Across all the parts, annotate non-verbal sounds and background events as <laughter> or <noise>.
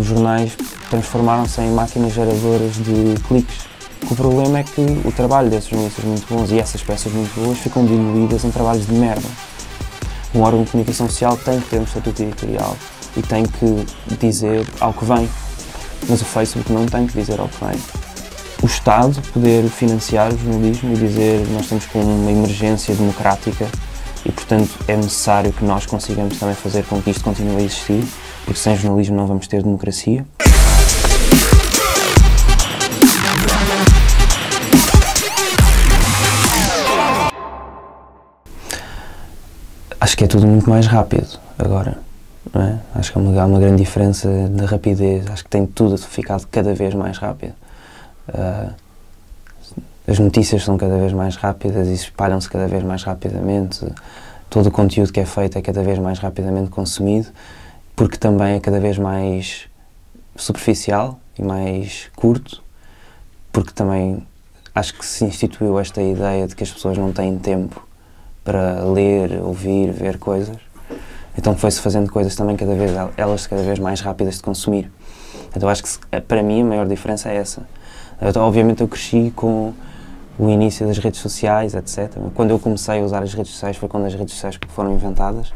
Os jornais transformaram-se em máquinas geradoras de cliques. O problema é que o trabalho desses jornalistas muito bons e essas peças muito boas ficam diluídas em trabalhos de merda. Um órgão de comunicação social tem que ter um estatuto editorial e tem que dizer ao que vem, mas o Facebook não tem que dizer ao que vem. O Estado poder financiar o jornalismo e dizer nós estamos com uma emergência democrática e, portanto, é necessário que nós consigamos também fazer com que isto continue a existir porque sem jornalismo não vamos ter democracia. Acho que é tudo muito mais rápido agora. É? Acho que há uma, uma grande diferença de rapidez. Acho que tem tudo ficado cada vez mais rápido. Uh, as notícias são cada vez mais rápidas e espalham-se cada vez mais rapidamente. Todo o conteúdo que é feito é cada vez mais rapidamente consumido porque também é cada vez mais superficial e mais curto, porque também acho que se instituiu esta ideia de que as pessoas não têm tempo para ler, ouvir, ver coisas. Então foi-se fazendo coisas também cada vez, elas cada vez mais rápidas de consumir. Então acho que para mim a maior diferença é essa. Então, obviamente eu cresci com o início das redes sociais, etc. Quando eu comecei a usar as redes sociais foi quando as redes sociais foram inventadas.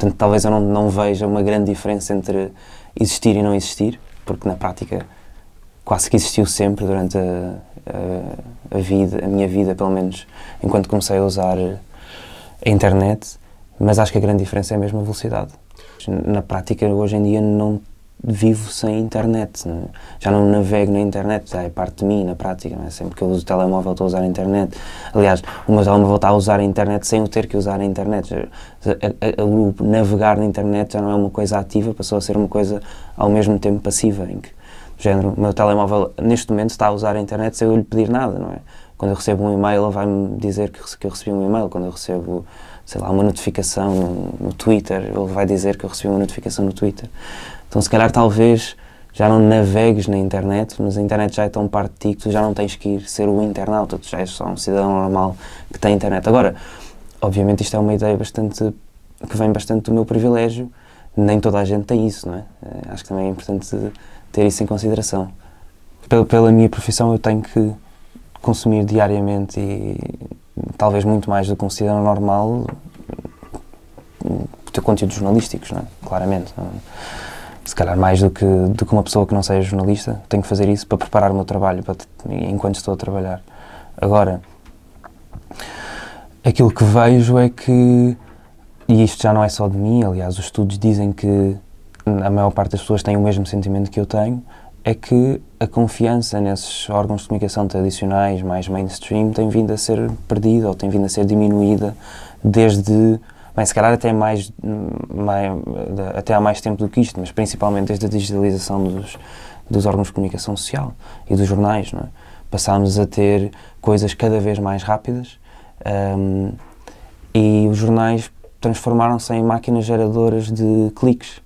Portanto, talvez eu não, não veja uma grande diferença entre existir e não existir, porque na prática quase que existiu sempre durante a, a, a, vida, a minha vida, pelo menos enquanto comecei a usar a internet, mas acho que a grande diferença é mesmo a velocidade. Na prática, hoje em dia, não vivo sem internet. É? Já não navego na internet, já é parte de mim, na prática. É? Sempre que eu uso o telemóvel, estou a usar a internet. Aliás, o meu telemóvel está a usar a internet sem eu ter que usar a internet. Eh, eh, eh, o navegar na internet já não é uma coisa ativa, passou a ser uma coisa ao mesmo tempo passiva. Em que, género, o meu telemóvel neste momento está a usar a internet sem eu lhe pedir nada, não é? Quando eu recebo um e-mail, ele vai-me dizer que, eu recebi um e-mail. Quando eu recebo sei lá, uma notificação no, Twitter, ele vai dizer que eu recebi uma notificação no Twitter. Então, se calhar, talvez já não navegues na internet, mas a internet já é tão parte de ti que tu já não tens que ir ser o internauta, tu já és só um cidadão normal que tem internet. Agora, obviamente, isto é uma ideia bastante. que vem bastante do meu privilégio. Nem toda a gente tem isso, não é? Eh, acho que também é importante ter isso em consideração. Pela, pela minha profissão, eu tenho que consumir diariamente e talvez muito mais do que um cidadão normal hum, ter conteúdos jornalísticos, não é? Claramente. Não é? se calhar mais do que, do que uma pessoa que não seja jornalista, tenho que fazer isso para preparar o meu trabalho para, enquanto estou a trabalhar. Agora, aquilo que vejo é que, e isto já não é só de mim, aliás, os estudos dizem que a maior parte das pessoas tem o mesmo sentimento que eu tenho, é que a confiança nesses órgãos de comunicação tradicionais, mais mainstream, tem vindo a ser perdida ou tem vindo a ser diminuída desde Bem, se calhar até, mais, mais, até há mais tempo do que isto, mas principalmente desde a digitalização dos, dos órgãos de comunicação social e dos jornais, não é? Passámos a ter coisas cada vez mais rápidas um, e os jornais transformaram-se em máquinas geradoras de cliques.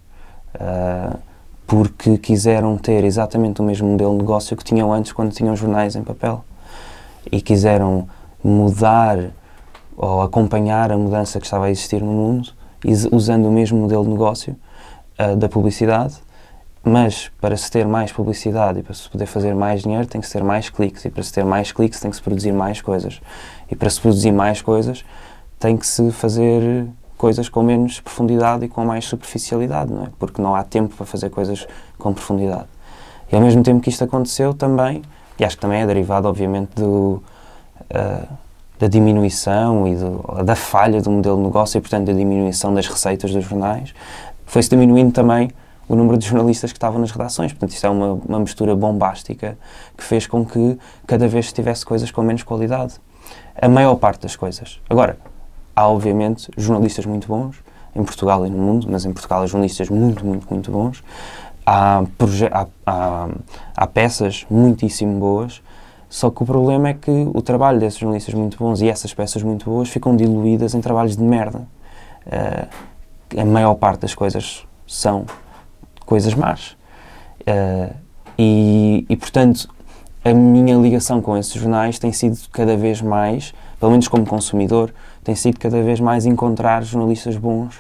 Uh, porque quiseram ter exatamente o mesmo modelo de negócio que tinham antes quando tinham jornais em papel e quiseram mudar ou acompanhar a mudança que estava a existir no mundo, usando o mesmo modelo de negócio uh, da publicidade, mas para se ter mais publicidade e para se poder fazer mais dinheiro tem que se ter mais cliques, e para se ter mais cliques tem que se produzir mais coisas, e para se produzir mais coisas tem que se fazer coisas com menos profundidade e com mais superficialidade, não é? porque não há tempo para fazer coisas com profundidade. E ao mesmo tempo que isto aconteceu também, e acho que também é derivado obviamente do. Uh, da diminuição e do, da falha do modelo de negócio e, portanto, da diminuição das receitas dos jornais, foi-se diminuindo também o número de jornalistas que estavam nas redações. Portanto, isto é uma, uma mistura bombástica que fez com que cada vez tivesse coisas com menos qualidade. A maior parte das coisas. Agora, há, obviamente, jornalistas muito bons em Portugal e no mundo, mas em Portugal há jornalistas muito, muito, muito bons. Há, há, há, há peças muitíssimo boas só que o problema é que o trabalho desses jornalistas muito bons e essas peças muito boas ficam diluídas em trabalhos de merda. Uh, a maior parte das coisas são coisas más. Uh, e, e, portanto, a minha ligação com esses jornais tem sido cada vez mais, pelo menos como consumidor, tem sido cada vez mais encontrar jornalistas bons.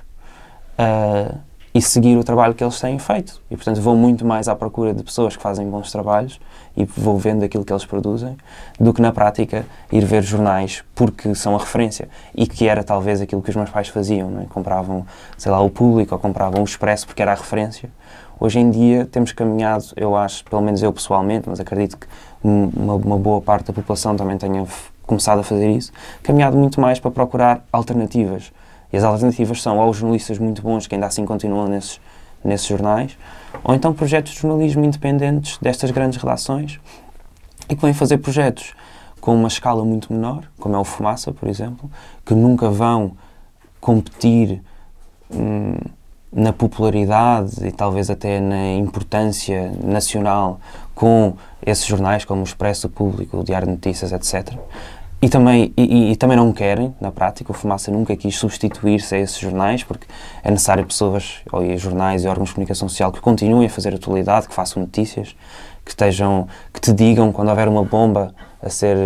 Uh, e seguir o trabalho que eles têm feito. E, portanto, vou muito mais à procura de pessoas que fazem bons trabalhos e vou vendo aquilo que eles produzem, do que na prática ir ver jornais porque são a referência e que era talvez aquilo que os meus pais faziam, né? compravam, sei lá, o público ou compravam o expresso porque era a referência. Hoje em dia temos caminhado, eu acho, pelo menos eu pessoalmente, mas acredito que uma, uma boa parte da população também tenha começado a fazer isso, caminhado muito mais para procurar alternativas e as alternativas são ou jornalistas muito bons que ainda assim continuam nesses, nesses jornais, ou então projetos de jornalismo independentes destas grandes redações e que vêm fazer projetos com uma escala muito menor, como é o Fumaça, por exemplo, que nunca vão competir hum, na popularidade e talvez até na importância nacional com esses jornais como o Expresso, o Público, o Diário de Notícias, etc e também, e, e, também não querem, na prática. O Fumaça nunca quis substituir-se a esses jornais, porque é necessário pessoas, ou jornais e órgãos de comunicação social que continuem a fazer atualidade, que façam notícias, que, estejam, que te digam quando houver uma bomba a ser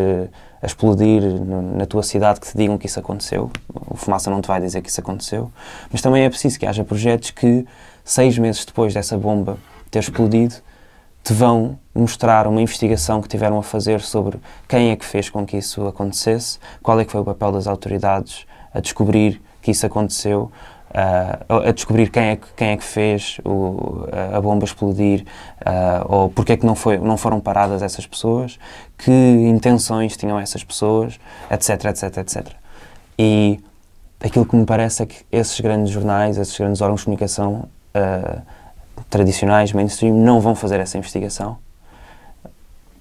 a explodir na tua cidade que te digam que isso aconteceu. O Fumaça não te vai dizer que isso aconteceu. Mas também é preciso que haja projetos que, seis meses depois dessa bomba ter explodido, te vão mostrar uma investigação que tiveram a fazer sobre quem é que fez com que isso acontecesse, qual é que foi o papel das autoridades a descobrir que isso aconteceu, uh, a descobrir quem é que, quem é que fez o, a bomba explodir uh, ou porque é que não, foi, não foram paradas essas pessoas, que intenções tinham essas pessoas, etc, etc, etc. E aquilo que me parece é que esses grandes jornais, esses grandes órgãos de comunicação uh, tradicionais, mainstream, não vão fazer essa investigação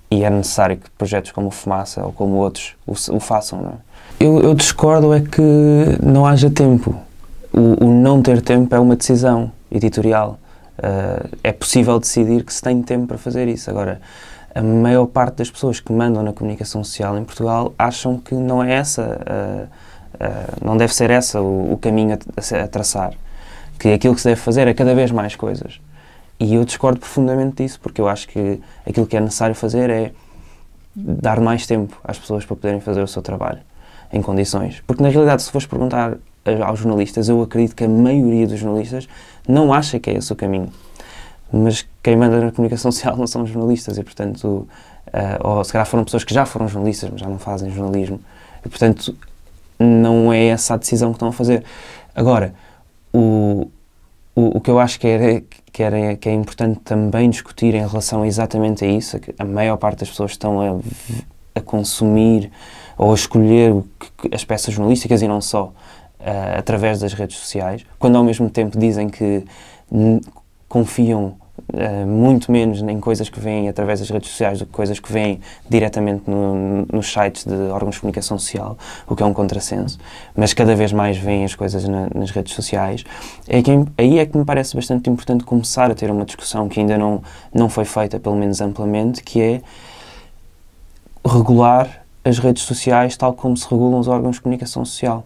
e é necessário que projetos como o Fumaça ou como outros o, o façam. Não é? eu, eu, discordo é que não haja tempo. O, o, não ter tempo é uma decisão editorial. Uh, é possível decidir que se tem tempo para fazer isso. Agora, a maior parte das pessoas que mandam na comunicação social em Portugal acham que não é essa, uh, uh, não deve ser essa o, o caminho a, a traçar. Que aquilo que se deve fazer é cada vez mais coisas. E eu discordo profundamente disso, porque eu acho que aquilo que é necessário fazer é dar mais tempo às pessoas para poderem fazer o seu trabalho em condições. Porque na realidade, se fores perguntar aos jornalistas, eu acredito que a maioria dos jornalistas não acha que é esse o caminho. Mas quem manda na comunicação <laughs> social não são jornalistas e, portanto, uh, ou se calhar foram pessoas que já foram jornalistas, mas já não fazem jornalismo. E, portanto, não é essa a decisão que estão a fazer. Agora, o, o, o, que eu acho que, era, é, que, era, que é importante também discutir em relação exatamente a isso, a, é a maior parte das pessoas estão a, a consumir ou a escolher que, as peças jornalísticas e não só uh, através das redes sociais, quando ao mesmo tempo dizem que confiam uh, muito menos em coisas que vêm através das redes sociais do que coisas que vêm diretamente no, nos sites de órgãos de comunicação social, o que é um contrassenso. Mas cada vez mais vêm as coisas na, nas redes sociais. É que, é aí é que me parece bastante importante começar a ter uma discussão que ainda não, não foi feita, pelo menos amplamente, que é regular as redes sociais tal como se regulam os órgãos de comunicação social.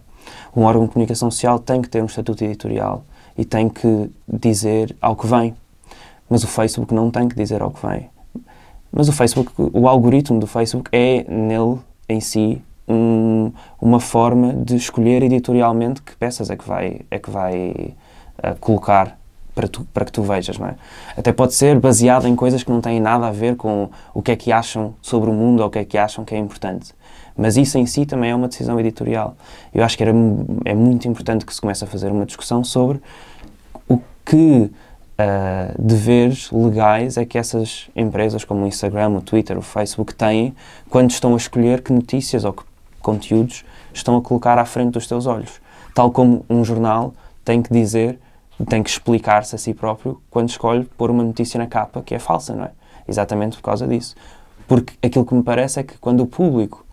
Um órgão de comunicação social tem que ter um estatuto editorial e tem que dizer ao que vem. Mas o Facebook não tem que dizer ao que vem. Mas o Facebook, o algoritmo do Facebook é nele em si um, uma forma de escolher editorialmente que peças é que vai, é que vai uh, colocar para, tu, para que tu vejas, não é? Até pode ser baseado em coisas que não têm nada a ver com o que é que acham sobre o mundo ou o que é que acham que é importante. Mas isso em si também é uma decisão editorial. Eu acho que era, é muito importante que se comece a fazer uma discussão sobre o que eh, deveres legais é que essas empresas como o Instagram, o Twitter, o Facebook têm quando estão a escolher que notícias ou que conteúdos estão a colocar à frente dos teus olhos. Tal como um jornal tem que dizer, tem que explicar-se a si próprio quando escolhe pôr uma notícia na capa que é falsa, não é? Exatamente por causa disso. Porque aquilo que me parece é que quando o público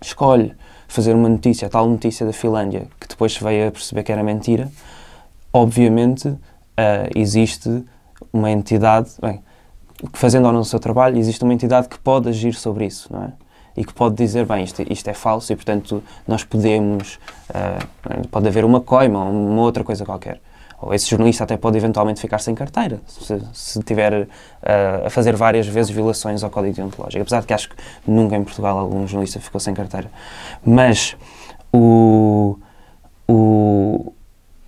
escolhe fazer uma notícia, tal notícia da Finlândia, que depois se veio a perceber que era mentira, obviamente uh, existe uma entidade, bem, fazendo ou não o seu trabalho, existe uma entidade que pode agir sobre isso, não é? E que pode dizer, bem, isto, isto é falso e, portanto, nós podemos. Uh, pode haver uma coima ou uma outra coisa qualquer. Ou esse jornalista até pode eventualmente ficar sem carteira, se, se tiver uh, a fazer várias vezes violações ao código deontológico. Apesar de que acho que nunca em Portugal algum jornalista ficou sem carteira. Mas o. o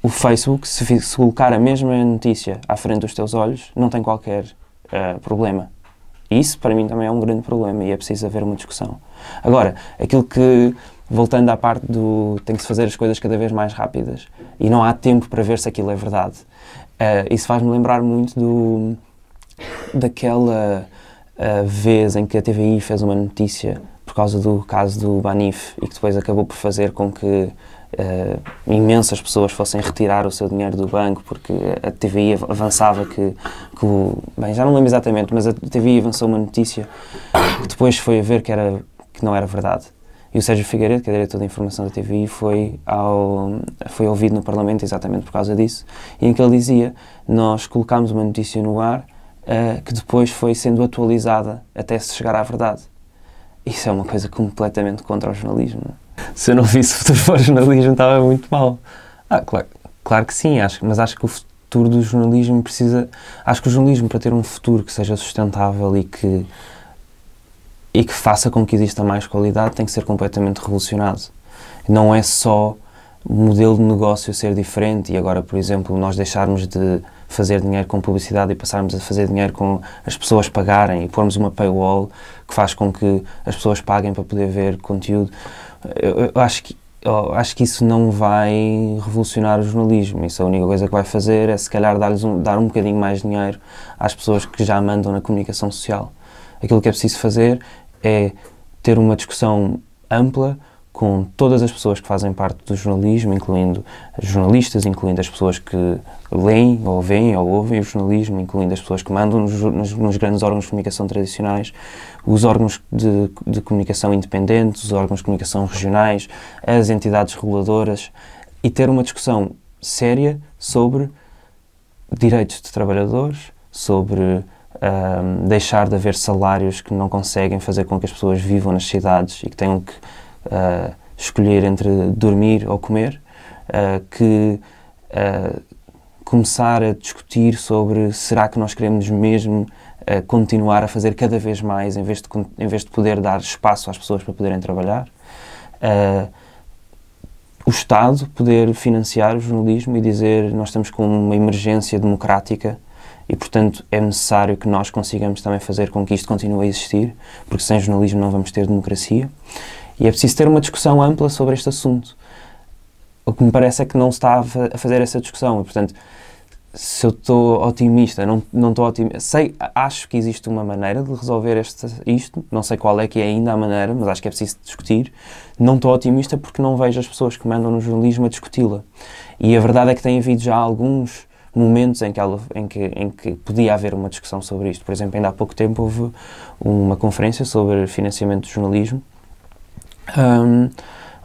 o Facebook, se, se, colocar a mesma notícia à frente dos teus olhos, não tem qualquer uh, problema. Isso, para mim, também é um grande problema e é preciso haver uma discussão. Agora, aquilo que, voltando à parte do tem que se fazer as coisas cada vez mais rápidas e não há tempo para ver se aquilo é verdade, uh, isso faz-me lembrar muito do, daquela uh, vez em que a TVI fez uma notícia por causa do caso do Banif e que depois acabou por fazer com que uh, imensas pessoas fossem retirar o seu dinheiro do banco porque a TVI avançava que, que o, bem, já não lembro exatamente, mas a TVI avançou uma notícia que depois foi a ver que, era, que não era verdade. E o Sérgio Figueiredo, que é diretor da informação da TVI, foi, ao, foi ouvido no Parlamento exatamente por causa disso, e em que ele dizia, nós colocámos uma notícia no ar uh, que depois foi sendo atualizada até se chegar à verdade. Isso é uma coisa completamente contra o jornalismo. É? se eu não visse <laughs> futuro para o jornalismo estava muito mal. Ah, claro, claro que sim, acho, mas acho que o futuro do jornalismo precisa. Acho que o jornalismo, para ter um futuro que seja sustentável e que, e que faça com que exista mais qualidade, tem que ser completamente revolucionado. Não é só o modelo de negócio ser diferente e agora, por exemplo, nós deixarmos de fazer dinheiro com publicidade e passarmos a fazer dinheiro com as pessoas pagarem e pormos uma paywall que faz com que as pessoas paguem para poder ver conteúdo eu, eu acho que eu acho que isso não vai revolucionar o jornalismo. Isso a única coisa que vai fazer é, se calhar, dar-lhes um, dar um bocadinho mais dinheiro às pessoas que já mandam na comunicação social. Aquilo que é preciso fazer é ter uma discussão ampla com todas as pessoas que fazem parte do jornalismo, incluindo jornalistas, incluindo as pessoas que leem ou veem ou ouvem o jornalismo, incluindo as pessoas que mandam nos, nos, nos grandes órgãos de comunicação tradicionais, os órgãos de, de, comunicação independentes, os órgãos de comunicação regionais, as entidades reguladoras, e ter uma discussão séria sobre direitos de trabalhadores, sobre deixar de haver salários que não conseguem fazer com que as pessoas vivam nas cidades e que tenham que uh, escolher entre dormir ou comer, uh, que uh, começar a discutir sobre será que nós queremos mesmo continuar a fazer cada vez mais em vez, de, em vez de poder dar espaço às pessoas para poderem trabalhar. o Estado poder financiar o jornalismo e dizer nós estamos com uma emergência democrática e, portanto, é necessário que nós consigamos também fazer com que isto continue a existir, porque sem jornalismo não vamos ter democracia. E é preciso ter uma discussão ampla sobre este assunto. O que me parece é que não se está a fazer essa discussão. portanto, se eu estou otimista, não estou otimista. Sei, acho que existe uma maneira de resolver este, isto, não sei qual é que é ainda a maneira, mas acho que é preciso discutir. Não estou otimista porque não vejo as pessoas que mandam no jornalismo a discuti-la. E a verdade é que tem havido já alguns momentos em que, ela, em, que, em que podia haver uma discussão sobre isto. Por exemplo, ainda há pouco tempo houve uma conferência sobre financiamento do jornalismo um,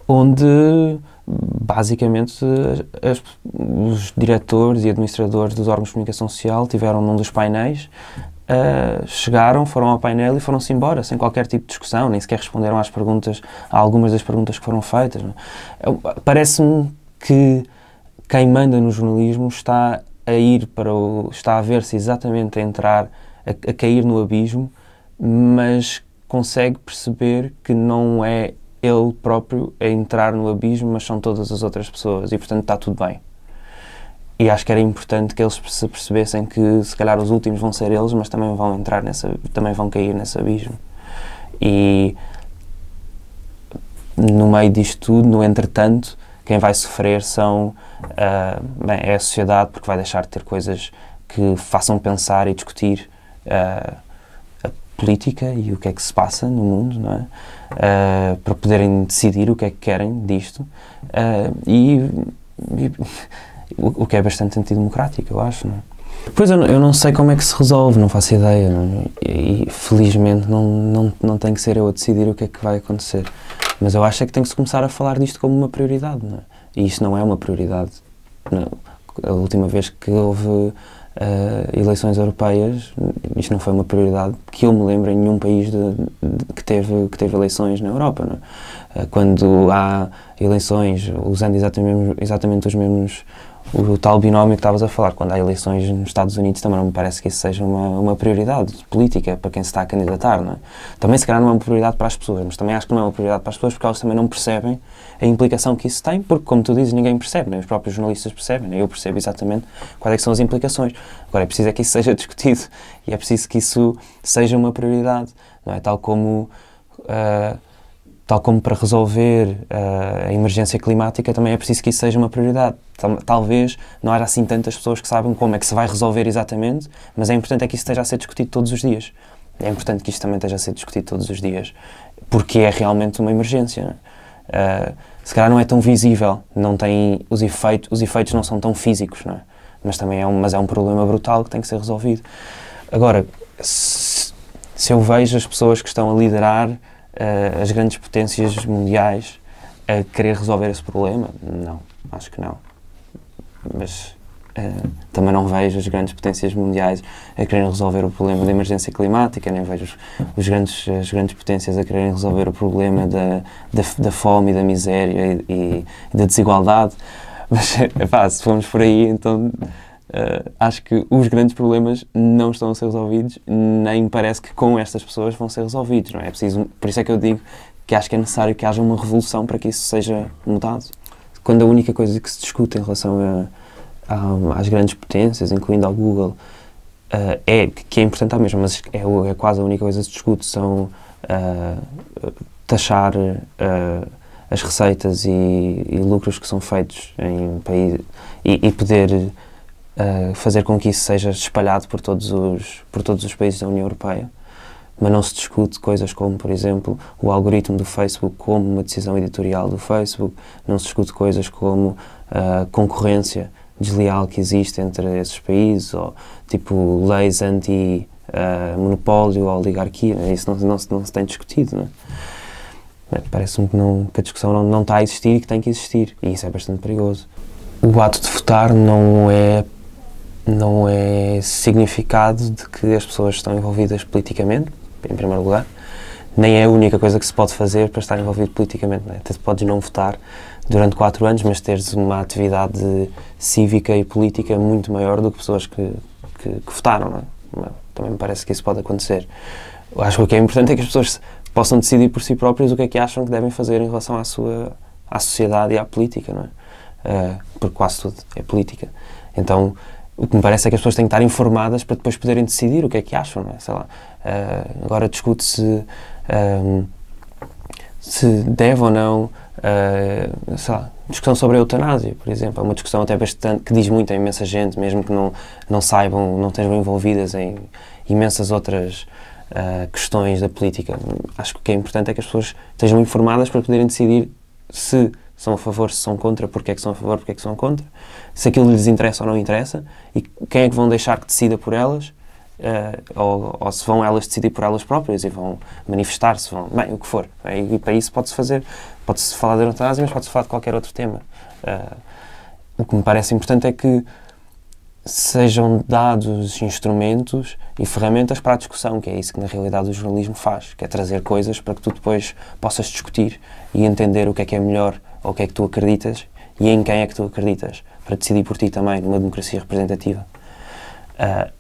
onde basicamente as, os diretores e administradores dos órgãos de comunicação social tiveram num dos painéis Uh, chegaram, foram ao painel e foram-se embora, sem qualquer tipo de discussão, nem sequer responderam às perguntas, a algumas das perguntas que foram feitas. É? Parece-me que quem manda no jornalismo está a ir para o. está a ver-se exatamente a entrar, a, a cair no abismo, mas consegue perceber que não é ele próprio a entrar no abismo, mas são todas as outras pessoas e, portanto, está tudo bem. E acho que era importante que eles se percebessem que, se calhar, os últimos vão ser eles, mas também vão entrar nessa, também vão cair nesse abismo. E no meio disto tudo, no entretanto, quem vai sofrer são uh, bem, é a sociedade, porque vai deixar de ter coisas que façam pensar e discutir uh, a política e o que é que se passa no mundo, não é? uh, para poderem decidir o que é que querem disto uh, e, e <laughs> o, que é bastante antidemocrático, eu acho. Não é? Pois eu não, eu, não sei como é que se resolve, não faço ideia. Não, é? e, felizmente não, não, não tem que ser eu a decidir o que é que vai acontecer. Mas eu acho é que tem que se começar a falar disto como uma prioridade. É? E isso não é uma prioridade. Não. É? A última vez que houve uh, eleições europeias, isto não foi uma prioridade que eu me lembro em nenhum país de, de, que, teve, que teve eleições na Europa. É? Uh, quando há eleições usando exatamente, exatamente os mesmos o tal binómio que estavas a falar, quando há eleições nos Estados Unidos, também não me parece que isso seja uma, uma prioridade política para quem se está a candidatar, não é? Também, se calhar, não é uma prioridade para as pessoas, mas também acho que não é uma prioridade para as pessoas porque elas também não percebem a implicação que isso tem, porque, como tu dizes, ninguém percebe, nem os próprios jornalistas percebem, nem eu percebo exatamente quais é são as implicações. Agora, é preciso é que isso seja <laughs> discutido e é preciso que isso seja uma prioridade, não é? Tal como. Uh, Tal como para resolver uh, a emergência climática, também é preciso que isso seja uma prioridade. Talvez não haja assim tantas pessoas que sabem como é que se vai resolver exatamente, mas é importante é que isso esteja a ser discutido todos os dias. É importante que isto também esteja a ser discutido todos os dias, porque é realmente uma emergência. Uh, se calhar não é tão visível, não tem os efeitos, os efeitos não são tão físicos, não é? mas também é um, mas é um problema brutal que tem que ser resolvido. Agora, se, se eu vejo as pessoas que estão a liderar uh, as grandes potências mundiais a querer resolver esse problema? Não, acho que não. Mas uh, também não vejo as grandes potências mundiais a quererem resolver o problema da emergência climática, nem vejo os, os grandes, as grandes potências a quererem resolver o problema da, da, da fome, da miséria e, e, e da desigualdade. Mas, <laughs> pá, se formos por aí, então Uh, acho que os grandes problemas não estão a ser resolvidos, nem parece que com estas pessoas vão ser resolvidos, não é? é preciso, por isso é que eu digo que acho que é necessário que haja uma revolução para que isso seja mudado. Quando a única coisa que se discute em relação a, a, às grandes potências, incluindo ao Google, uh, é que é importante ao mesma, mas é, é, quase a única coisa que se discute são uh, taxar as receitas e, e, lucros que são feitos em países e, e poder uh, fazer com que isso seja espalhado por todos, os, por todos os países da União Europeia. Mas não se discute coisas como, por exemplo, o algoritmo do Facebook como uma decisão editorial do Facebook, não se discute coisas como a uh, concorrência desleal que existe entre esses países, ou tipo leis anti-monopólio ou oligarquia, né? isso não, não, não, se tem discutido. Né? Parece-me que, que a discussão não, não está a existir e que tem que existir, e isso é bastante perigoso. O ato de votar não é não é significado de que as pessoas estão envolvidas politicamente, em primeiro lugar, nem é a única coisa que se pode fazer para estar envolvido politicamente. Né? Até podes não votar durante quatro anos, mas teres uma atividade cívica e política muito maior do que pessoas que, que, que votaram. Né? Também me parece que isso pode acontecer. Eu acho que o que é importante é que as pessoas possam decidir por si próprias o que é que acham que devem fazer em relação à sua à sociedade e à política, não é? Uh, porque quase tudo é política. Então, o que me parece é que as pessoas têm que estar informadas para depois poderem decidir o que é que acham, não é? Sei lá, uh, agora discute-se um, se deve ou não, uh, sei lá, discussão sobre a eutanásia, por exemplo. É uma discussão até bastante, que diz muito a imensa gente, mesmo que não, não saibam, não estejam envolvidas em imensas outras uh, questões da política. Acho que o que é importante é que as pessoas estejam informadas para poderem decidir se são a favor, se são contra, porque é que são a favor, porque é que são contra se aquilo lhes interessa ou não interessa e quem é que vão deixar que decida por elas uh, ou, ou, se vão elas decidir por elas próprias e vão manifestar-se, vão, bem, o que for. E, e para isso pode-se fazer, pode-se falar de eutanásia, mas pode-se falar de qualquer outro tema. Uh, o que me parece importante é que sejam dados instrumentos e ferramentas para a discussão, que é isso que na realidade o jornalismo faz, que é trazer coisas para que tu depois possas discutir e entender o que é que é melhor ou o que é que tu acreditas e em quem é que tu acreditas para decidir por ti também numa democracia representativa. Uh,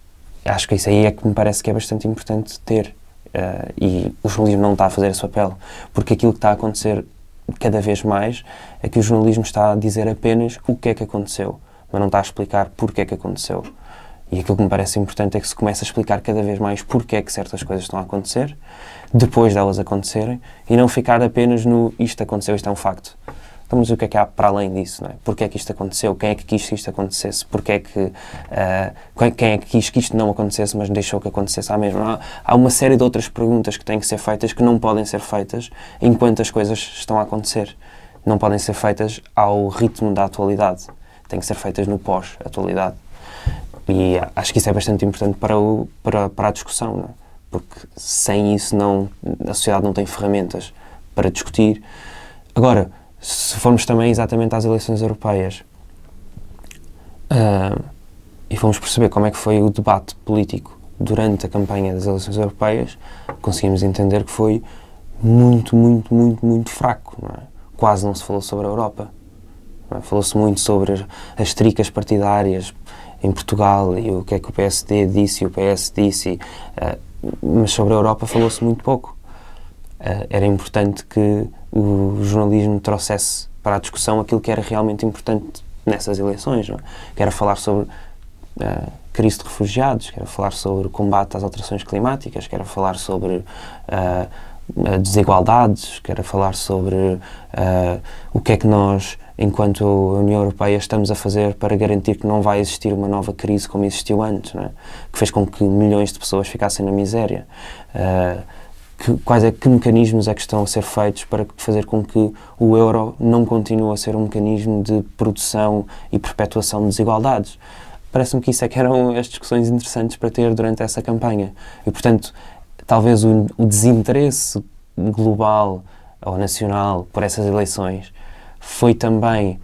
acho que isso aí é que me parece que é bastante importante ter. Uh, e o jornalismo não está a fazer esse papel, porque aquilo que está a acontecer cada vez mais é que o jornalismo está a dizer apenas o que é que aconteceu, mas não está a explicar porque é que aconteceu. E aquilo que me parece importante é que se comece a explicar cada vez mais porque é que certas coisas estão a acontecer, depois delas acontecerem, e não ficar apenas no isto aconteceu, isto é um facto. Então, mas o que é que há para além disso? Não é? Porquê é que isto aconteceu? Quem é que quis que isto acontecesse? Porquê é que, uh, quem é que quis que isto não acontecesse, mas deixou que acontecesse à mesma? Há, há uma série de outras perguntas que têm que ser feitas que não podem ser feitas enquanto as coisas estão a acontecer. Não podem ser feitas ao ritmo da atualidade. Têm que ser feitas no pós-atualidade. E eh, acho que isso é bastante importante para, o, para, para a discussão, não é? porque sem isso não, a sociedade não tem ferramentas para discutir. Agora, se formos também exatamente às eleições europeias uh, e formos perceber como é que foi o debate político durante a campanha das eleições europeias, conseguimos entender que foi muito, muito, muito, muito fraco. Não é? Quase não se falou sobre a Europa. É? Falou-se muito sobre as, tricas partidárias em Portugal e o que é que o PSD disse e o PS disse, uh, mas sobre a Europa falou-se muito pouco. Eh, era importante que o jornalismo trouxesse para a discussão aquilo que era realmente importante nessas eleições, não é? que era falar sobre uh, crise de refugiados, que era falar sobre o combate às alterações climáticas, que era falar sobre uh, desigualdades, que era falar sobre uh, o que é que nós, enquanto União Europeia, estamos a fazer para garantir que não vai existir uma nova crise como existiu antes, é? que fez com que milhões de pessoas ficassem na miséria. Uh, que, quais é que mecanismos é que estão a ser feitos para fazer com que o euro não continue a ser um mecanismo de produção e perpetuação de desigualdades. Parece-me que isso é que eram as discussões interessantes para ter durante essa campanha. E, portanto, talvez o, o desinteresse global ou nacional por essas eleições foi também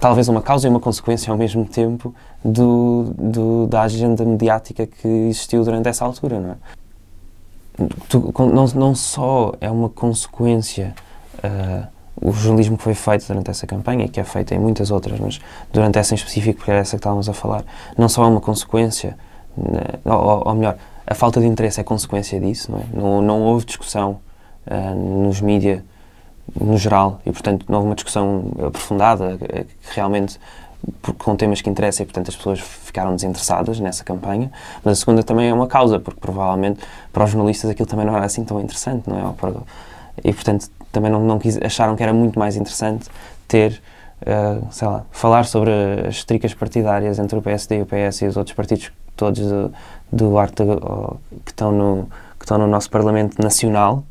talvez uma causa e uma consequência ao mesmo tempo do, do da agenda mediática que existiu durante essa altura, não é? tu, não, não só é uma consequência uh, o jornalismo que foi feito durante essa campanha, que é feito em muitas outras, mas durante essa em específico, porque era essa que estávamos a falar, não só é uma consequência, né, ou, ou melhor, a falta de interesse é consequência disso, não é? Não, não houve discussão uh, nos mídias no geral e, portanto, não houve uma discussão aprofundada eh, que realmente porque com temas que interessam e, portanto, as pessoas ficaram desinteressadas nessa campanha. Mas a segunda também é uma causa, porque provavelmente para os jornalistas aquilo também não era assim tão interessante, não é? E, portanto, também não, não quis, acharam que era muito mais interessante ter, uh, sei lá, falar sobre as tricas partidárias entre o PSD e o PS e os outros partidos todos do, do Arte, que estão no que estão no nosso Parlamento Nacional,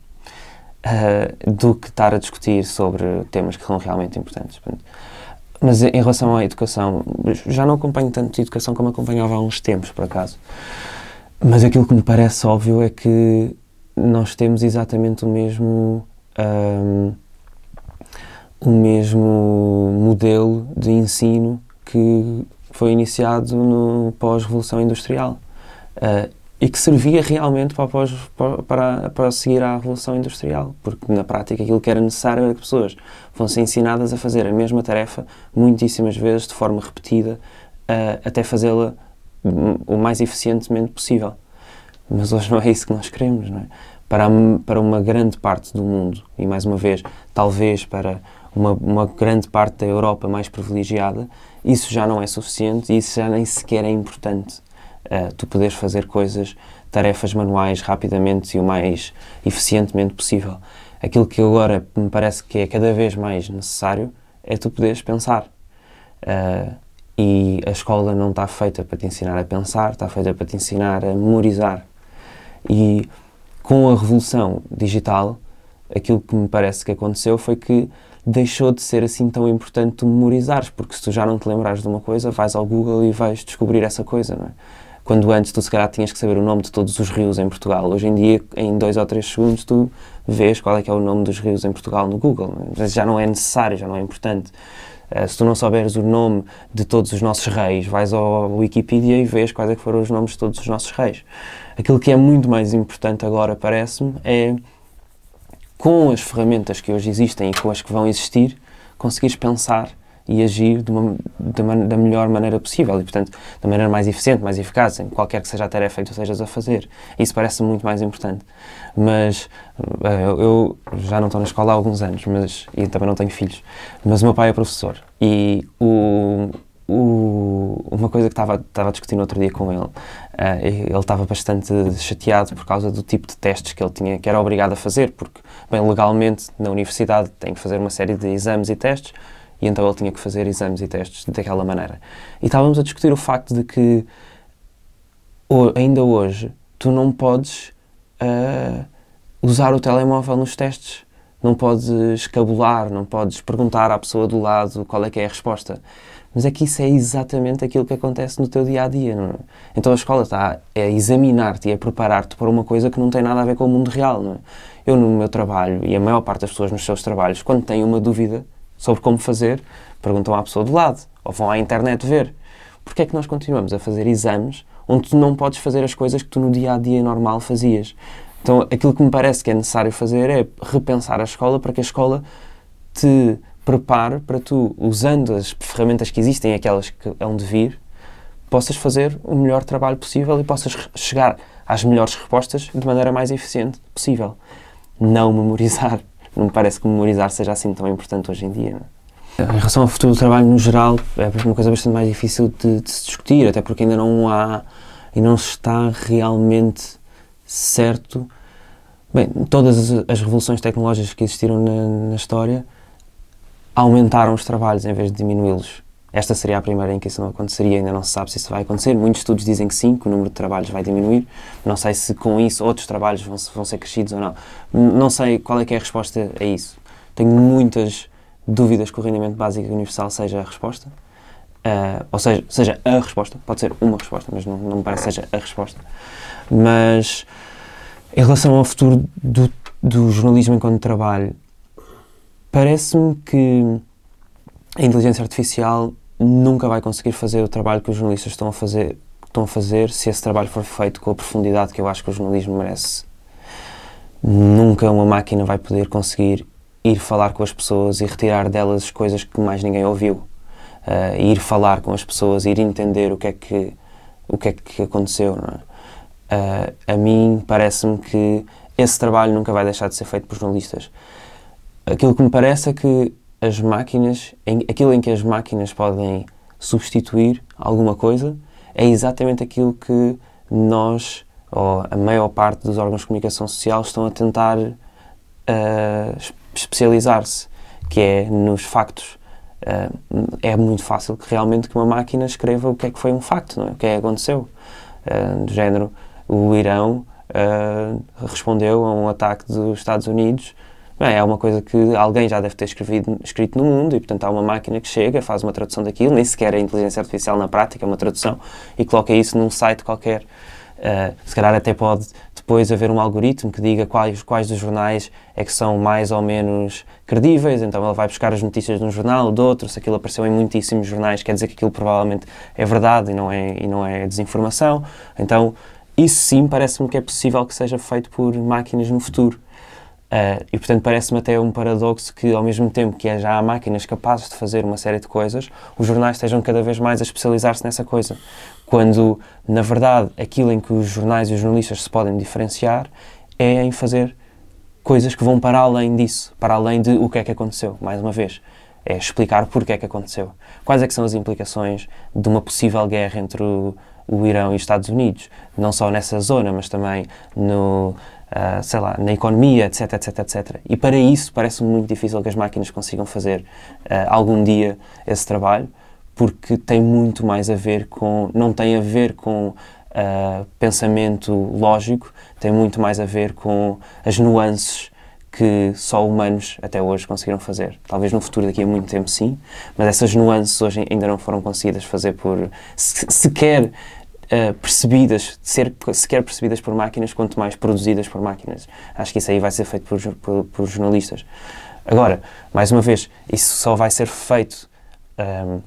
uh, do que estar a discutir sobre temas que são realmente importantes. Portanto, mas em relação à educação, já não acompanho tanto de educação como acompanhava há uns tempos, por acaso. Mas aquilo que me parece óbvio é que nós temos exatamente o mesmo. Um, o mesmo modelo de ensino que foi iniciado no pós-revolução industrial. Ah, e que servia realmente para, após para, para seguir à Revolução Industrial, porque na prática aquilo que era necessário era que pessoas fossem ensinadas a fazer a mesma tarefa muitíssimas vezes, de forma repetida, uh, até fazê-la o mais eficientemente possível. Mas hoje não é isso que nós queremos, não é? Para, para uma grande parte do mundo, e mais uma vez, talvez para uma, uma grande parte da Europa mais privilegiada, isso já não é suficiente e isso já nem sequer é importante eh, tu poderes fazer coisas, tarefas manuais rapidamente e o mais eficientemente possível. Aquilo que agora me parece que é cada vez mais necessário é tu poderes pensar. Uh, e a escola não está feita para te ensinar a pensar, está feita para te ensinar a memorizar. E com a revolução digital, aquilo que me parece que aconteceu foi que deixou de ser assim tão importante tu memorizares, porque se tu já não te lembrares de uma coisa, vais ao Google e vais descobrir essa coisa, não é? quando antes tu se calhar tinhas que saber o nome de todos os rios em Portugal. Hoje em dia, em dois ou três segundos, tu vês qual é que é o nome dos rios em Portugal no Google. Mas já não é necessário, já não é importante. Uh, se tu não souberes o nome de todos os nossos reis, vais ao Wikipedia e vês quais é que foram os nomes de todos os nossos reis. Aquilo que é muito mais importante agora, parece-me, é com as ferramentas que hoje existem e com as que vão existir, conseguires pensar e agir uma, da, da, melhor maneira possível e, portanto, da maneira mais eficiente, mais eficaz, em qualquer que seja a tarefa que tu sejas a fazer. Isso parece muito mais importante. Mas eh, eu já não estou na escola há alguns anos mas, e também não tenho filhos, mas o meu pai é professor e o, o, uma coisa que estava, estava discutindo outro dia com ele, uh, ele estava bastante chateado por causa do tipo de testes que ele tinha, que era obrigado a fazer, porque, bem, legalmente na universidade tem que fazer uma série de exames e testes, e então ele tinha que fazer exames e testes daquela maneira. E estávamos a discutir o facto de que, ainda hoje, tu não podes uh, usar o telemóvel nos testes. Não podes cabular, não podes perguntar à pessoa do lado qual é que é a resposta. Mas é que isso é exatamente aquilo que acontece no teu dia a dia. É? Então a escola está a examinar-te e a preparar-te para uma coisa que não tem nada a ver com o mundo real. É? Eu, no meu trabalho, e a maior parte das pessoas nos seus trabalhos, quando têm uma dúvida, sobre como fazer, perguntam à pessoa do lado ou vão à internet ver. Porquê é que nós continuamos a fazer exames onde tu não podes fazer as coisas que tu no dia a dia normal fazias? Então, aquilo que me parece que é necessário fazer é repensar a escola para que a escola te prepare para tu, usando as ferramentas que existem, aquelas que hão é de vir, possas fazer o melhor trabalho possível e possas chegar às melhores respostas de maneira mais eficiente possível. Não memorizar não me parece que memorizar seja assim tão importante hoje em dia. É? Em relação ao futuro do trabalho no geral, é uma coisa bastante mais difícil de, de se discutir, até porque ainda não há e não se está realmente certo. Bem, todas as, as revoluções tecnológicas que existiram na, na história aumentaram os trabalhos em vez de diminuí-los. Esta seria a primeira em que isso não aconteceria, ainda não se sabe se isso vai acontecer. Muitos estudos dizem que sim, que o número de trabalhos vai diminuir. Não sei se com isso outros trabalhos vão, vão ser crescidos ou não. Não sei qual é que é a resposta a isso. Tenho muitas dúvidas que o rendimento básico universal seja a resposta. Uh, ou seja, seja a resposta. Pode ser uma resposta, mas não, não me parece que seja a resposta. Mas em relação ao futuro do, do jornalismo enquanto trabalho, parece-me que a inteligência artificial nunca vai conseguir fazer o trabalho que os jornalistas estão a fazer, estão a fazer se esse trabalho for feito com a profundidade que eu acho que o jornalismo merece. Nunca uma máquina vai poder conseguir ir falar com as pessoas e retirar delas as coisas que mais ninguém ouviu. Uh, ir falar com as pessoas, ir entender o que é que, o que, é que aconteceu. É? Uh, a mim parece-me que esse trabalho nunca vai deixar de ser feito por jornalistas. Aquilo que me parece é que as máquinas, em, aquilo em que as máquinas podem substituir alguma coisa, é exatamente aquilo que nós, ou a maior parte dos órgãos de comunicação social, estão a tentar uh, especializar-se, que é nos factos. Uh, é muito fácil que realmente que uma máquina escreva o que é que foi um facto, é? o que é que aconteceu. Uh, do género, o Irão respondeu a um ataque dos Estados Unidos Bem, é? é uma coisa que alguém já deve ter escrevido, escrito no mundo e, portanto, há uma máquina que chega, faz uma tradução daquilo, nem sequer a inteligência artificial na prática, é uma tradução, e coloca isso num site qualquer. Uh, se calhar até pode depois haver um algoritmo que diga quais, quais dos jornais é que são mais ou menos credíveis, então ele vai buscar as notícias de um jornal ou do outro, se aquilo apareceu em muitíssimos jornais, quer dizer que aquilo provavelmente é verdade e não é, e não é desinformação. Então, isso sim parece-me que é possível que seja feito por máquinas no futuro. Uh, e portanto parece-me até um paradoxo que ao mesmo tempo que é já há máquinas capazes de fazer uma série de coisas, os jornais estejam cada vez mais a especializar-se nessa coisa. Quando, na verdade, aquilo em que os jornais e os jornalistas se podem diferenciar é em fazer coisas que vão para além disso, para além de o que é que aconteceu, mais uma vez. É explicar porque é que aconteceu. Quais é que são as implicações de uma possível guerra entre o, o Irão e os Estados Unidos? Não só nessa zona, mas também no, ah, sei lá, na economia, etc, etc, etc. E para isso parece-me muito difícil que as máquinas consigam fazer uh, algum dia esse trabalho, porque tem muito mais a ver com, não tem a ver com uh, pensamento lógico, tem muito mais a ver com as nuances que só humanos até hoje conseguiram fazer. Talvez no futuro, daqui a muito tempo, sim, mas essas nuances hoje ainda não foram conseguidas fazer por sequer uh, percebidas, ser, sequer percebidas por máquinas, quanto mais produzidas por máquinas. Acho que isso aí vai ser feito por, por, por jornalistas. Agora, mais uma vez, isso só vai ser feito um, ehm,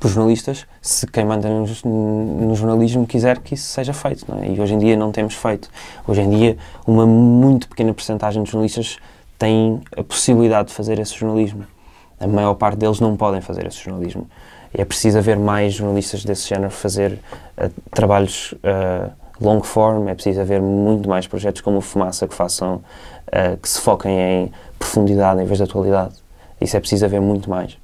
por jornalistas se quem manda no, no, jornalismo quiser que isso seja feito. É? E hoje em dia não temos feito. Hoje em dia, uma muito pequena porcentagem de jornalistas tem a possibilidade de fazer esse jornalismo. A maior parte deles não podem fazer esse jornalismo é preciso haver mais jornalistas desse género fazer uh, trabalhos uh, long form, é preciso haver muito mais projetos como o Fumaça que façam, uh, que se foquem em profundidade em vez de atualidade. Isso é preciso haver muito mais.